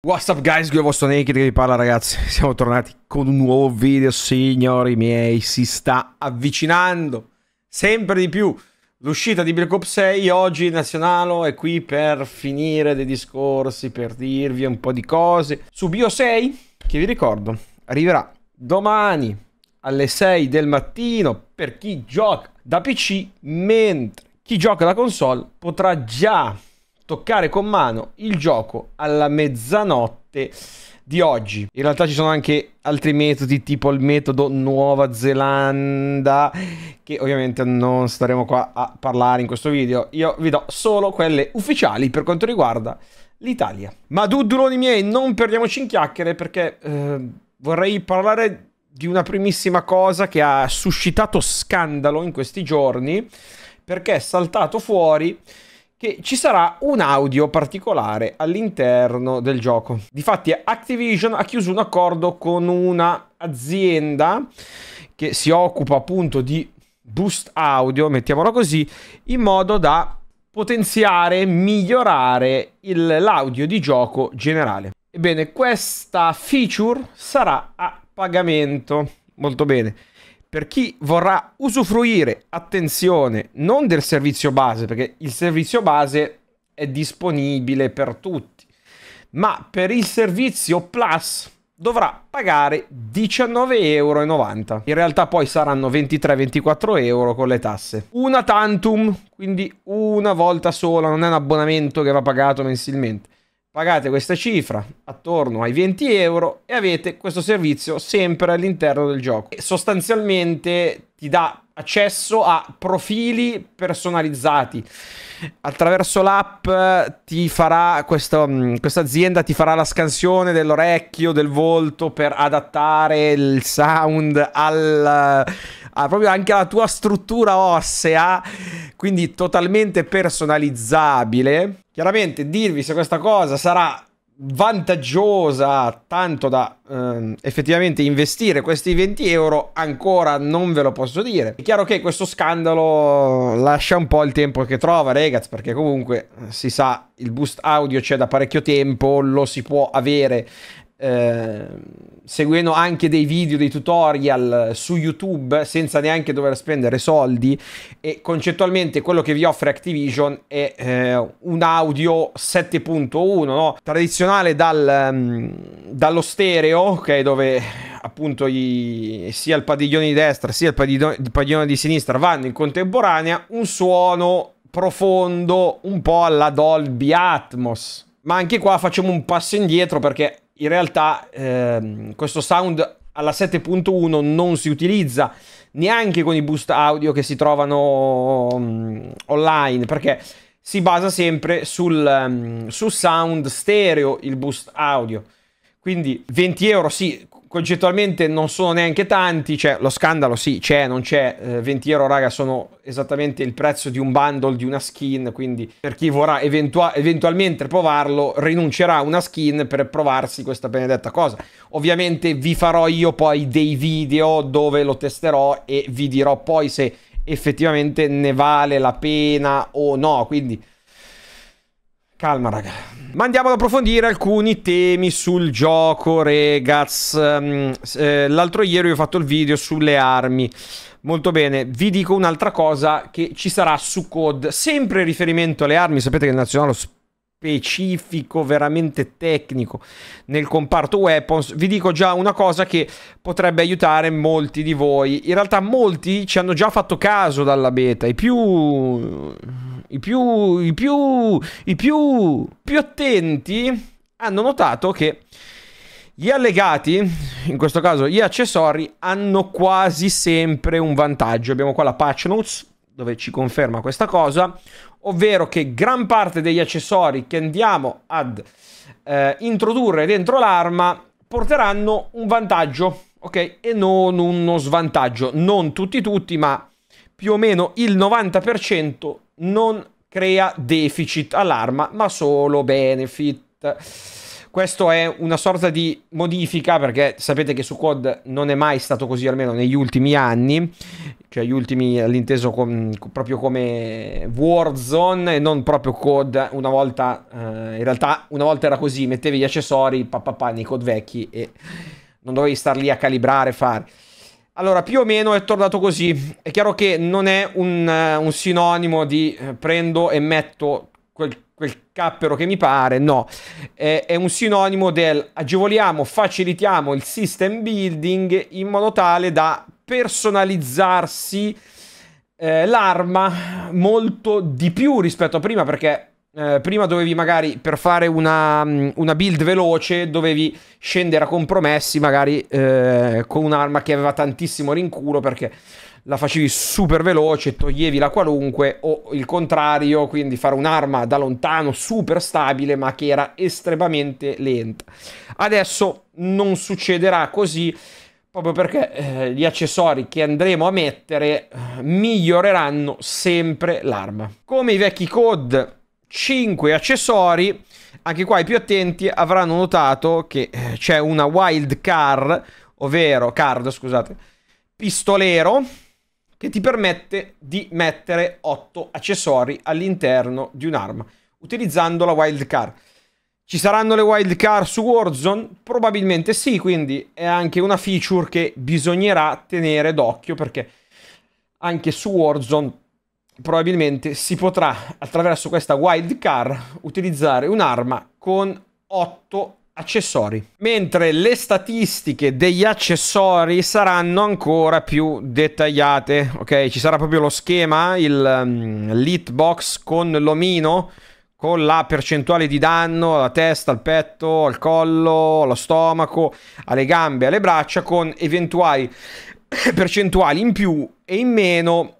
What's up guys, qui è il vostro Naked che vi parla ragazzi, siamo tornati con un nuovo video, signori miei, si sta avvicinando sempre di più l'uscita di Black Ops 6, oggi Nazionale è qui per finire dei discorsi, per dirvi un po' di cose su Bio 6, che vi ricordo arriverà domani alle 6 del mattino per chi gioca da PC, mentre chi gioca da console potrà già toccare con mano il gioco alla mezzanotte di oggi. In realtà ci sono anche altri metodi, tipo il metodo Nuova Zelanda, che ovviamente non staremo qua a parlare in questo video. Io vi do solo quelle ufficiali per quanto riguarda l'Italia. Ma duduloni miei, non perdiamoci in chiacchiere perché eh, vorrei parlare di una primissima cosa che ha suscitato scandalo in questi giorni perché è saltato fuori che ci sarà un audio particolare all'interno del gioco. Difatti Activision ha chiuso un accordo con un'azienda che si occupa appunto di boost audio, mettiamolo così, in modo da potenziare, migliorare l'audio di gioco generale. Ebbene, questa feature sarà a pagamento. Molto bene per chi vorrà usufruire, attenzione, non del servizio base, perché il servizio base è disponibile per tutti, ma per il servizio Plus dovrà pagare 19,90 euro. In realtà poi saranno 23-24 euro con le tasse. Una tantum, quindi una volta sola, non è un abbonamento che va pagato mensilmente. Pagate questa cifra attorno ai 20 euro e avete questo servizio sempre all'interno del gioco. E sostanzialmente ti dà accesso a profili personalizzati. Attraverso l'app eh, ti farà mm, questa azienda ti farà la scansione dell'orecchio, del volto per adattare il sound al, eh, a, proprio anche alla tua struttura ossea, quindi totalmente personalizzabile. Chiaramente dirvi se questa cosa sarà vantaggiosa tanto da ehm, effettivamente investire questi 20 euro ancora non ve lo posso dire è chiaro che questo scandalo lascia un po' il tempo che trova ragazzi perché comunque eh, si sa il boost audio c'è da parecchio tempo lo si può avere Ehm, seguendo anche dei video, dei tutorial su YouTube senza neanche dover spendere soldi e concettualmente quello che vi offre Activision è eh, un audio 7.1 no? tradizionale dal, um, dallo stereo, ok, dove appunto gli, sia il padiglione di destra sia il padiglione, il padiglione di sinistra vanno in contemporanea, un suono profondo un po' alla Dolby Atmos. Ma anche qua facciamo un passo indietro perché in realtà ehm, questo sound alla 7.1 non si utilizza neanche con i boost audio che si trovano um, online perché si basa sempre sul, um, mm, su sound stereo il boost audio quindi 20 euro sì concettualmente non sono neanche tanti, cioè lo scandalo sì c'è, non c'è, eh, 20 euro raga sono esattamente il prezzo di un bundle, di una skin, quindi per chi vorrà eventua eventualmente provarlo rinuncerà a una skin per provarsi questa benedetta cosa. Ovviamente vi farò io poi dei video dove lo testerò e vi dirò poi se effettivamente ne vale la pena o no, quindi Calma, raga. Ma andiamo ad approfondire alcuni temi sul gioco, regaz. Mm, eh, l'altro ieri ho fatto il video sulle armi. Molto bene, vi dico un'altra cosa che ci sarà su COD. Sempre riferimento alle armi, sapete che il nazionale specifico, veramente tecnico nel comparto weapons, vi dico già una cosa che potrebbe aiutare molti di voi. In realtà molti ci hanno già fatto caso dalla beta, i più i più i più i più più attenti hanno notato che gli allegati, in questo caso gli accessori, hanno quasi sempre un vantaggio. Abbiamo qua la patch notes dove ci conferma questa cosa, ovvero che gran parte degli accessori che andiamo ad eh, introdurre dentro l'arma porteranno un vantaggio, ok? E non uno svantaggio. Non tutti tutti, ma più o meno il 90% non crea deficit all'arma, ma solo benefit. Questo è una sorta di modifica perché sapete che su COD non è mai stato così, almeno negli ultimi anni, cioè gli ultimi l'inteso com, proprio come Warzone e non proprio COD. Una volta, eh, in realtà, una volta era così, mettevi gli accessori, papà, papà, nei COD vecchi e non dovevi star lì a calibrare, fare. Allora, più o meno è tornato così. È chiaro che non è un, eh, un sinonimo di eh, prendo e metto quel quel cappero che mi pare, no, è, è, un sinonimo del agevoliamo, facilitiamo il system building in modo tale da personalizzarsi eh, l'arma molto di più rispetto a prima perché eh, prima dovevi magari per fare una, mm, una, build veloce dovevi scendere a compromessi magari eh, con un'arma che aveva tantissimo rinculo perché la facevi super veloce, toglievi la qualunque o il contrario, quindi fare un'arma da lontano super stabile ma che era estremamente lenta. Adesso non succederà così proprio perché eh, gli accessori che andremo a mettere eh, miglioreranno sempre l'arma. Come i vecchi COD 5 accessori, anche qua i più attenti avranno notato che eh, c'è una wild car, ovvero card, scusate, pistolero che ti permette di mettere 8 accessori all'interno di un'arma utilizzando la wildcard. Ci saranno le wildcard su Warzone? Probabilmente sì, quindi è anche una feature che bisognerà tenere d'occhio perché anche su Warzone probabilmente si potrà attraverso questa wildcard utilizzare un'arma con 8 accessori. Mentre le statistiche degli accessori saranno ancora più dettagliate, ok? Ci sarà proprio lo schema, il um, mm, litbox con l'omino, con la percentuale di danno alla testa, al petto, al collo, allo stomaco, alle gambe, alle braccia, con eventuali percentuali in più e in meno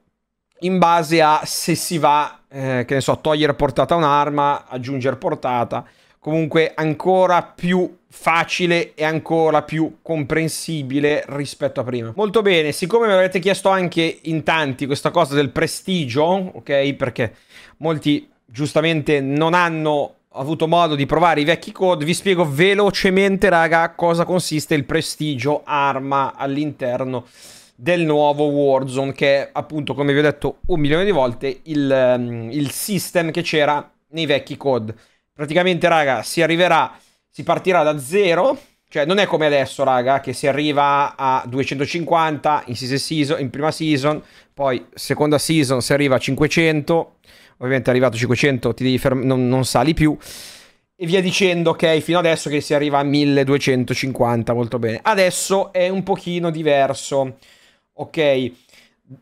in base a se si va, eh, che ne so, togliere portata a un'arma, aggiungere portata comunque ancora più facile e ancora più comprensibile rispetto a prima. Molto bene, siccome me l'avete chiesto anche in tanti questa cosa del prestigio, ok? Perché molti giustamente non hanno avuto modo di provare i vecchi code, vi spiego velocemente, raga, cosa consiste il prestigio arma all'interno del nuovo Warzone, che è appunto, come vi ho detto un milione di volte, il, ehm, il system che c'era nei vecchi code. Praticamente, raga, si arriverà, si partirà da zero, cioè non è come adesso, raga, che si arriva a 250 in, season, in prima season, poi seconda season si arriva a 500, ovviamente arrivato a 500 non, non sali più, e via dicendo, ok, fino adesso che si arriva a 1250, molto bene. Adesso è un pochino diverso, ok?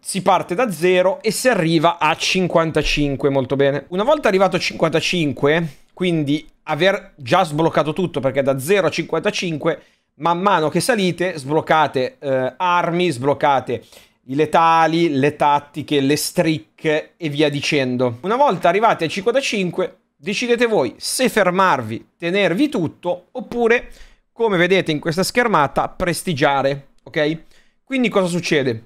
si parte da zero e si arriva a 55, molto bene. Una volta arrivato a 55, quindi aver già sbloccato tutto, perché da 0 a 55, man mano che salite, sbloccate eh, armi, sbloccate i letali, le tattiche, le stricche e via dicendo. Una volta arrivati a 55, decidete voi se fermarvi, tenervi tutto, oppure, come vedete in questa schermata, prestigiare, ok? Quindi cosa succede?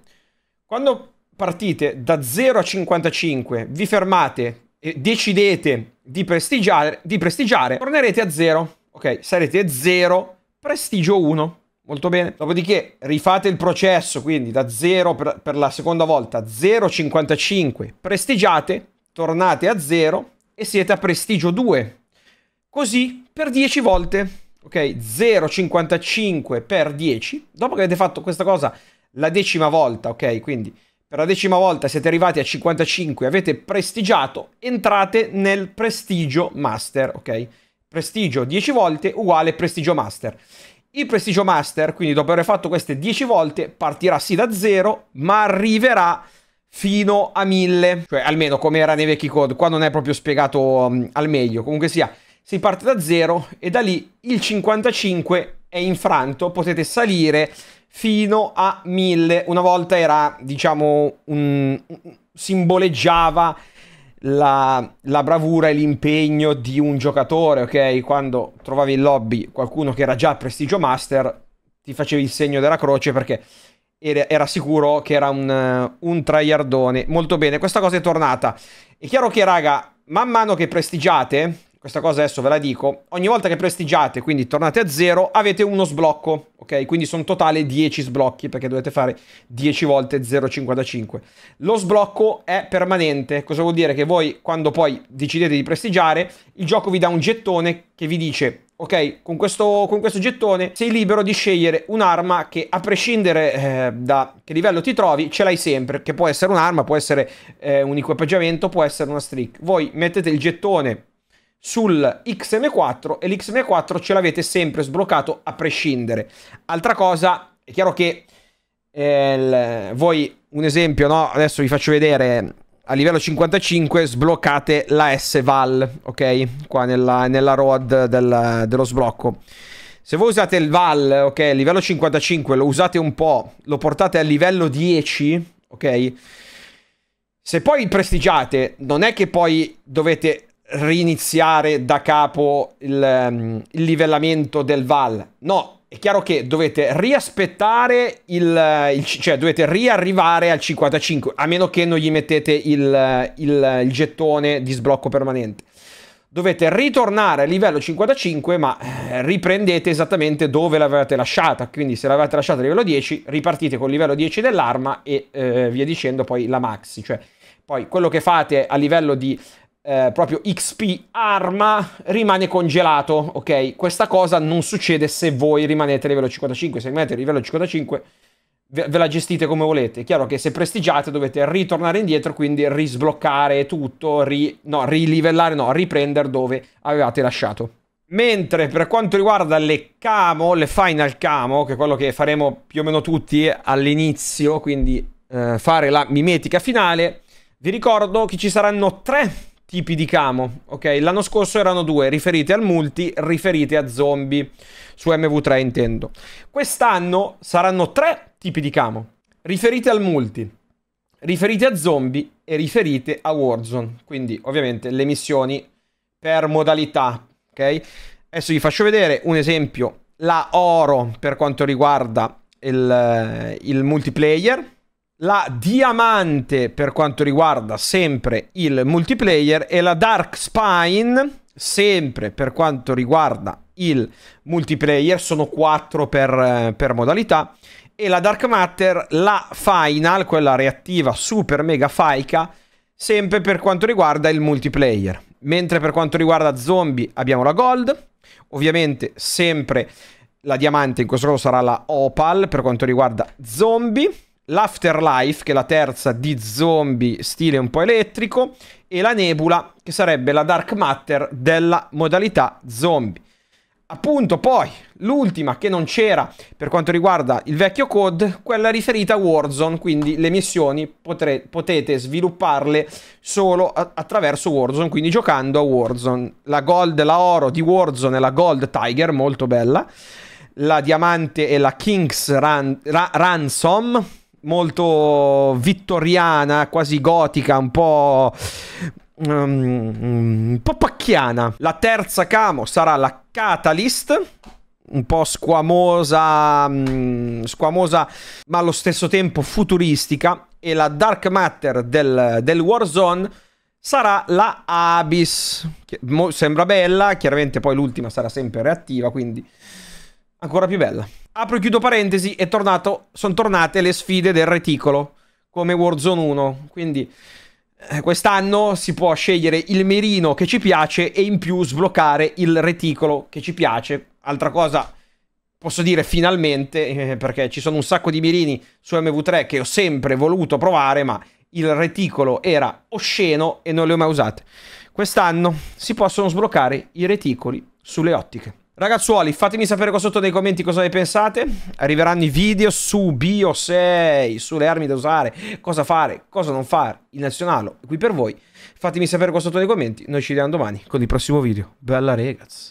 Quando partite da 0 a 55, vi fermate eh, decidete di prestigiare, di prestigiare, tornerete a 0. Ok, sarete 0, prestigio 1. Molto bene. Dopodiché rifate il processo, quindi da 0 per, per, la seconda volta, 0,55. Prestigiate, tornate a 0 e siete a prestigio 2. Così per 10 volte. Ok, 0,55 per 10. Dopo che avete fatto questa cosa la decima volta, ok, quindi per la decima volta siete arrivati a 55, avete prestigiato, entrate nel prestigio master, ok? Prestigio 10 volte uguale prestigio master. Il prestigio master, quindi dopo aver fatto queste 10 volte, partirà sì da zero ma arriverà fino a 1000, cioè almeno come era nei vecchi code, qua non è proprio spiegato um, al meglio, comunque sia, si parte da zero e da lì il 55 è infranto, potete salire fino a 1000. Una volta era, diciamo, un, simboleggiava la, la, bravura e l'impegno di un giocatore, ok? Quando trovavi in lobby qualcuno che era già prestigio master, ti facevi il segno della croce perché era, era sicuro che era un, un traiardone. Molto bene, questa cosa è tornata. È chiaro che, raga, man mano che prestigiate questa cosa adesso ve la dico, ogni volta che prestigiate, quindi tornate a zero, avete uno sblocco, ok? Quindi sono totale 10 sblocchi perché dovete fare 10 volte 0,55. Lo sblocco è permanente, cosa vuol dire? Che voi quando poi decidete di prestigiare, il gioco vi dà un gettone che vi dice Ok, con questo, con questo, gettone sei libero di scegliere un'arma che a prescindere eh, da che livello ti trovi, ce l'hai sempre, che può essere un'arma, può essere eh, un equipaggiamento, può essere una streak. Voi mettete il gettone sul XM4 e l'XM4 ce l'avete sempre sbloccato a prescindere. Altra cosa, è chiaro che eh, il, voi un esempio, no? adesso vi faccio vedere a livello 55 sbloccate la S-Val, ok? Qua nella, nella road del, dello sblocco. Se voi usate il VAL, ok, a livello 55, lo usate un po', lo portate a livello 10, ok? Se poi prestigiate, non è che poi dovete riniziare da capo il, um, il, livellamento del VAL. No, è chiaro che dovete riaspettare il, eh, il, cioè dovete riarrivare al 55, a meno che non gli mettete il, eh, eh, il gettone di sblocco permanente. Dovete ritornare al livello 55, ma riprendete esattamente dove l'avevate lasciata. Quindi se l'avevate lasciata a livello 10, ripartite col livello 10 dell'arma e eh, via dicendo poi la maxi, cioè poi quello che fate a livello di eh, proprio XP arma rimane congelato, ok? Questa cosa non succede se voi rimanete a livello 55, se rimanete a livello 55 ve, ve la gestite come volete. È chiaro che se prestigiate dovete ritornare indietro, quindi risbloccare tutto, ri, no, rilivellare, no, riprendere dove avevate lasciato. Mentre per quanto riguarda le camo, le final camo, che è quello che faremo più o meno tutti all'inizio, quindi eh, fare la mimetica finale, vi ricordo che ci saranno tre tipi di camo, ok? L'anno scorso erano due, riferite al multi, riferite a zombie, su MV3 intendo. Quest'anno saranno tre tipi di camo, riferite al multi, riferite a zombie e riferite a Warzone. Quindi ovviamente le missioni per modalità, ok? Adesso vi faccio vedere un esempio, la oro per quanto riguarda il, eh, il multiplayer, la Diamante per quanto riguarda sempre il multiplayer e la Dark Spine sempre per quanto riguarda il multiplayer, sono 4 per, eh, per modalità e la Dark Matter, la Final, quella reattiva super mega faica, sempre per quanto riguarda il multiplayer. Mentre per quanto riguarda zombie abbiamo la Gold, ovviamente sempre la diamante, in questo caso sarà la Opal per quanto riguarda zombie l'Afterlife, che è la terza di zombie stile un po' elettrico, e la Nebula, che sarebbe la Dark Matter della modalità zombie. Appunto, poi l'ultima che non c'era per quanto riguarda il vecchio code, quella riferita a Warzone, quindi le missioni potre, potete svilupparle solo attraverso Warzone, quindi giocando a Warzone. La gold, la oro di Warzone è la Gold Tiger, molto bella. La diamante è la King's Ran, Ra, Ransom, molto vittoriana, quasi gotica, un po'... Um, un po' pacchiana. La terza camo sarà la Catalyst. Un po' squamosa, mm, squamosa, ma allo stesso tempo futuristica. E la Dark Matter del, del Warzone sarà la Abyss. Che sembra bella, chiaramente poi l'ultima sarà sempre reattiva, quindi ancora più bella. Apro e chiudo parentesi, è tornato, sono tornate le sfide del reticolo, come Warzone 1, quindi eh, quest'anno si può scegliere il mirino che ci piace e in più sbloccare il reticolo che ci piace, altra cosa posso dire finalmente, eh, perché ci sono un sacco di mirini su MV3 che ho sempre voluto provare, ma il reticolo era osceno e non le ho mai usate. Quest'anno si possono sbloccare i reticoli sulle ottiche. Ragazzuoli, fatemi sapere qua sotto nei commenti cosa ne pensate. Arriveranno i video su Bio 6, sulle armi da usare, cosa fare, cosa non fare. Il nazionale qui per voi. Fatemi sapere qua sotto nei commenti. Noi ci vediamo domani con il prossimo video. Bella ragazzi.